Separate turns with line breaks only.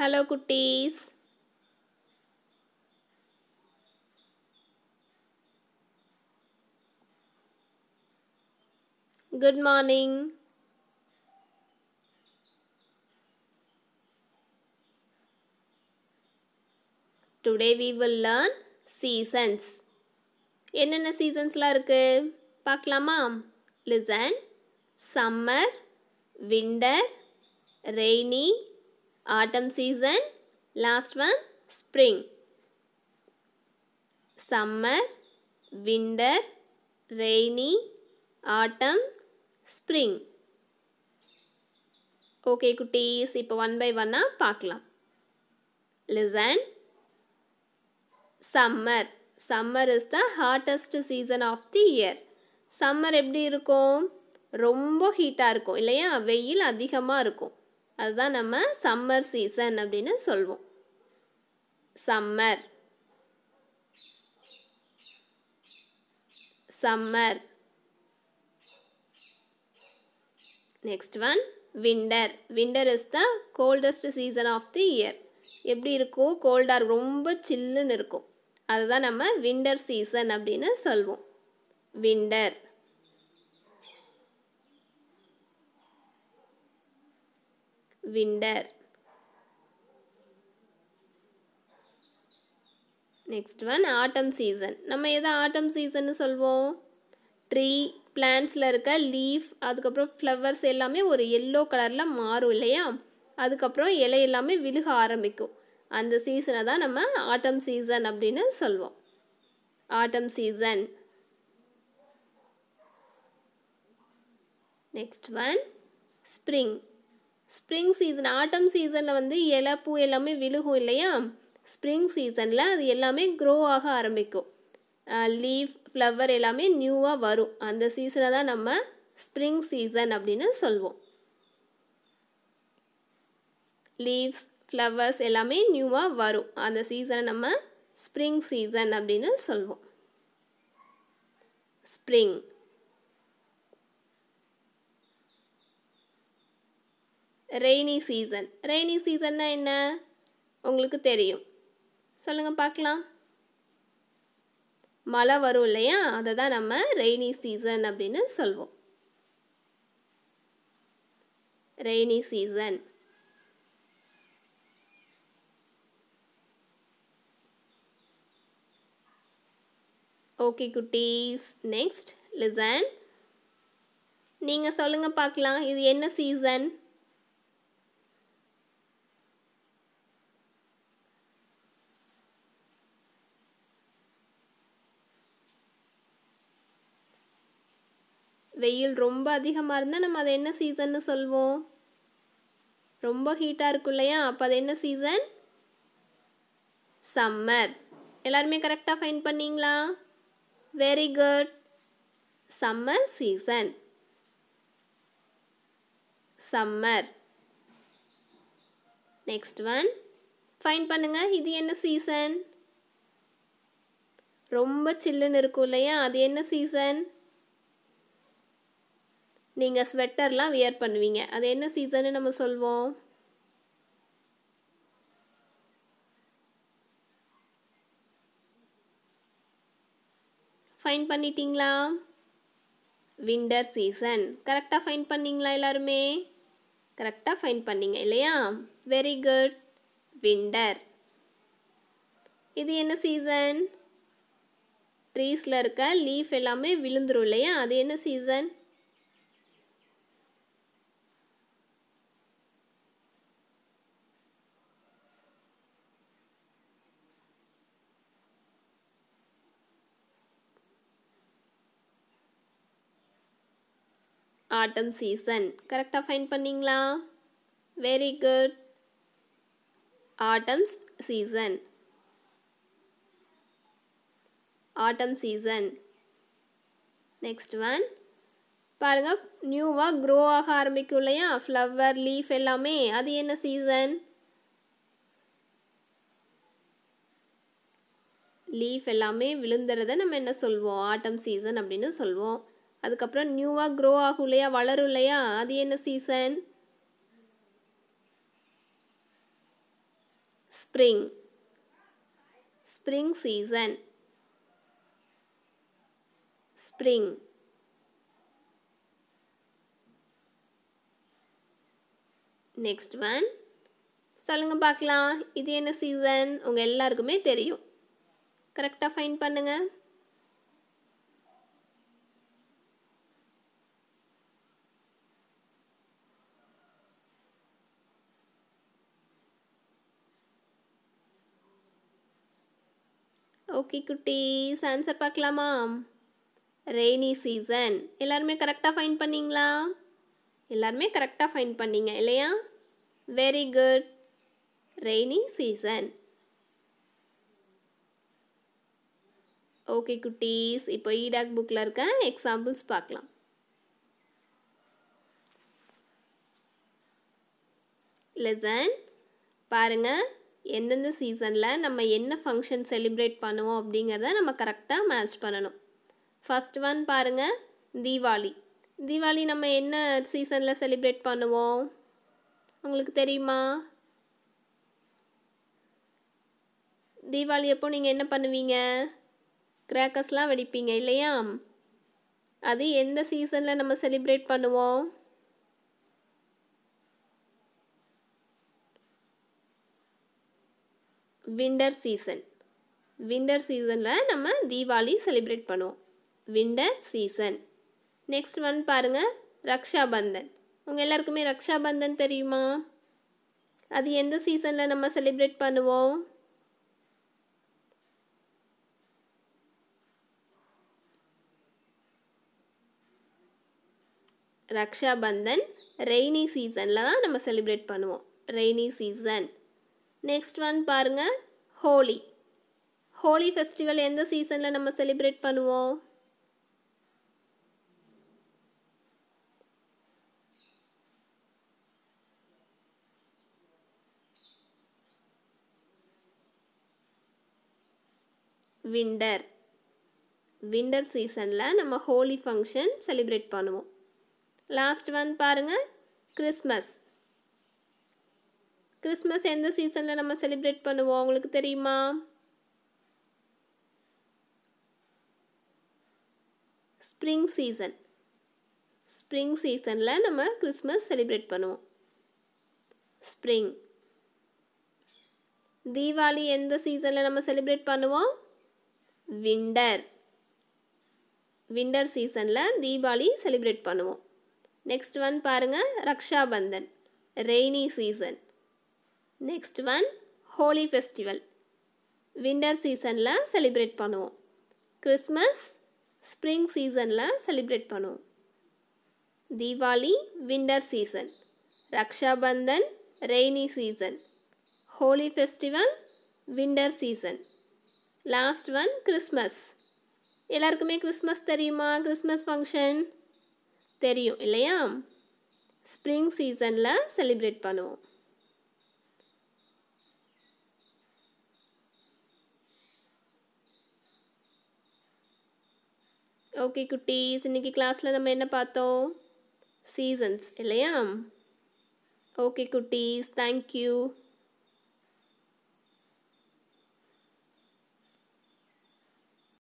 Hello குட்டீஸ் good morning today we will learn seasons என்னென்ன சீசன்ஸ்லாம் இருக்குது பார்க்கலாமா listen summer winter rainy autumn season. Last one, spring. Summer, winter, rainy, autumn, spring. Okay குட்டீஸ் இப்போ one by ஒன்னாக பார்க்கலாம் listen summer summer is the hottest season of the year summer எப்படி இருக்கும் ரொம்ப ஹீட்டாக இருக்கும் இல்லையா வெயில் அதிகமாக இருக்கும் அதுதான் நம்ம சம்மர் சீசன் அப்படின்னு சொல்வோம் summer summer next one winter winter is the coldest season of the year எப்படி இருக்கும் கோல்டாக ரொம்ப சில்லுன்னு இருக்கும் அதுதான் நம்ம விண்டர் சீசன் அப்படின்னு சொல்வோம் winter winter next one autumn season நம்ம எதை ஆட்டம் சீசன்னு சொல்வோம் ட்ரீ பிளான்ஸில் இருக்க லீஃப் அதுக்கப்புறம் ஃப்ளவர்ஸ் எல்லாமே ஒரு எல்லோ கலரில் மாறும் இல்லையா அதுக்கப்புறம் இலை எல்லாமே விழுக ஆரம்பிக்கும் அந்த சீசனை தான் நம்ம ஆட்டம் சீசன் அப்படின்னு சொல்வோம் autumn season next one spring spring season autumn சீசனில் வந்து இலை பூ எல்லாமே விழுகும் இல்லையா ஸ்ப்ரிங் சீசனில் அது எல்லாமே க்ரோ ஆக ஆரம்பிக்கும் லீவ் ஃப்ளவர் எல்லாமே நியூவாக வரும் அந்த சீசனை தான் நம்ம ஸ்ப்ரிங் சீசன் அப்படின்னு சொல்வோம் லீவ்ஸ் ஃப்ளவர்ஸ் எல்லாமே நியூவாக வரும் அந்த சீசனை நம்ம ஸ்ப்ரிங் சீசன் அப்படின்னு சொல்வோம் ஸ்ப்ரிங் ரெய்னி சீசன் ரெய்னி சீசன்னா என்ன உங்களுக்கு தெரியும் சொல்லுங்கள் பார்க்கலாம் மழை வரும் இல்லையா அதை தான் நம்ம ரெய்னி சீசன் அப்படின்னு சொல்வோம் ரெய்னி சீசன் ஓகே குட்டீஸ் நெக்ஸ்ட் லிசன் நீங்கள் சொல்லுங்கள் பார்க்கலாம் இது என்ன சீசன் வெயில் ரொம்ப அதிகமாக இருந்தால் நம்ம அதை என்ன சீசன்னு சொல்வோம் ரொம்ப ஹீட்டாக இருக்கும் இல்லையா அப்போ அது என்ன சீசன் சம்மர் எல்லாருமே கரெக்டாக ஃபைன் பண்ணிங்களா very good summer season summer next one fine பண்ணுங்கள் இது என்ன சீசன் ரொம்ப சில்லுன்னு இருக்கும் இல்லையா அது என்ன சீசன் நீங்கள் ஸ்வெட்டர்லாம் வியர் பண்ணுவீங்க அது என்ன சீசன்னு நம்ம சொல்வோம் ஃபைன் பண்ணிட்டீங்களா விண்டர் சீசன் கரெக்டாக ஃபைன் பண்ணிங்களா எல்லாருமே கரெக்டாக ஃபைன் பண்ணிங்க இல்லையா வெரி குட் விண்டர் இது என்ன சீசன் ட்ரீஸில் இருக்க லீஃப் எல்லாமே விழுந்துரும் இல்லையா அது என்ன சீசன் ஆட்டம் சீசன் கரெக்டாக ஃபைன் பண்ணிங்களா very good autumn season autumn season next one பாருங்கள் நியூவாக க்ரோ ஆக ஆரம்பிக்கும் இல்லையா ஃப்ளவர் லீஃப் எல்லாமே அது என்ன சீசன் லீஃப் எல்லாமே விழுந்துறத நம்ம என்ன சொல்வோம் ஆட்டம் சீசன் அப்படின்னு சொல்வோம் அதுக்கப்புறம் நியூவாக க்ரோ ஆகும் இல்லையா வளரும் இல்லையா அது என்ன season spring spring season spring next one சொல்லுங்கள் பார்க்கலாம் இது என்ன சீசன் உங்கள் எல்லாருக்குமே தெரியும் கரெக்டாக ஃபைன் பண்ணுங்கள் ஓகே குட்டீஸ் ஆன்சர் பார்க்கலாமா ரெய்னி சீசன் எல்லாருமே கரெக்டாக ஃபைன் பண்ணிங்களா எல்லாருமே கரெக்டாக ஃபைன் பண்ணிங்க இல்லையா very good rainy season okay குட்டீஸ் இப்போ ஈடாக் புக்கில் இருக்க எக்ஸாம்பிள்ஸ் பார்க்கலாம் லெசன் பாருங்கள் எந்தெந்த சீசனில் நம்ம என்ன ஃபங்க்ஷன் செலிப்ரேட் பண்ணுவோம் அப்படிங்கிறத நம்ம கரெக்டாக மேட்ச் பண்ணணும் ஃபஸ்ட் ஒன் பாருங்கள் தீபாவளி தீபாவளி நம்ம என்ன சீசனில் செலிப்ரேட் பண்ணுவோம் உங்களுக்கு தெரியுமா தீபாவளி எப்போ நீங்கள் என்ன பண்ணுவீங்க கிராக்கர்ஸ்லாம் வெடிப்பீங்க இல்லையா அது எந்த சீசனில் நம்ம செலிப்ரேட் பண்ணுவோம் விண்டர் சீசன் விண்டர் சீசனில் நம்ம தீபாவளி செலிப்ரேட் பண்ணுவோம் விண்டர் சீசன் நெக்ஸ்ட் ஒன் பாருங்கள் ரக்ஷாபந்தன் உங்கள் எல்லாருக்குமே ரக்ஷாபந்தன் தெரியுமா அது எந்த சீசனில் நம்ம செலிப்ரேட் பண்ணுவோம் ரக்ஷாபந்தன் ரெய்னி சீசனில் தான் நம்ம செலிப்ரேட் பண்ணுவோம் ரெய்னி சீசன் நெக்ஸ்ட் ஒன் பாருங்கள் ஹோலி ஹோலி ஃபெஸ்டிவல் எந்த சீசனில் நம்ம செலிப்ரேட் பண்ணுவோம் விண்டர் விண்டர் சீசனில் நம்ம ஹோலி ஃபங்க்ஷன் செலிப்ரேட் பண்ணுவோம் லாஸ்ட் ஒன் பாருங்கள் கிறிஸ்மஸ் கிறிஸ்மஸ் எந்த சீசனில் நம்ம செலிப்ரேட் பண்ணுவோம் உங்களுக்கு தெரியுமா ஸ்ப்ரிங் சீசன் ஸ்ப்ரிங் சீசனில் நம்ம கிறிஸ்மஸ் செலிப்ரேட் பண்ணுவோம் ஸ்ப்ரிங் தீபாவளி எந்த சீசனில் நம்ம செலிப்ரேட் பண்ணுவோம் விண்டர் விண்டர் சீசனில் தீபாவளி செலிப்ரேட் பண்ணுவோம் நெக்ஸ்ட் ஒன் பாருங்கள் Rakshabandhan rainy season next one Holi festival winter சீசனில் செலிப்ரேட் பண்ணுவோம் கிறிஸ்மஸ் ஸ்ப்ரிங் சீசனில் செலிப்ரேட் பண்ணுவோம் Deepavali winter season Rakshabandhan rainy season Holi festival winter season last one Christmas எல்லாருக்குமே கிறிஸ்மஸ் தெரியுமா கிறிஸ்மஸ் ஃபங்க்ஷன் தெரியும் இல்லையா ஸ்ப்ரிங் சீசனில் செலிப்ரேட் பண்ணுவோம் ஓகே குட்டீஸ் இன்றைக்கி கிளாஸில் நம்ம என்ன பார்த்தோம் சீசன்ஸ் இல்லையா ஓகே குட்டீஸ் தேங்க்யூ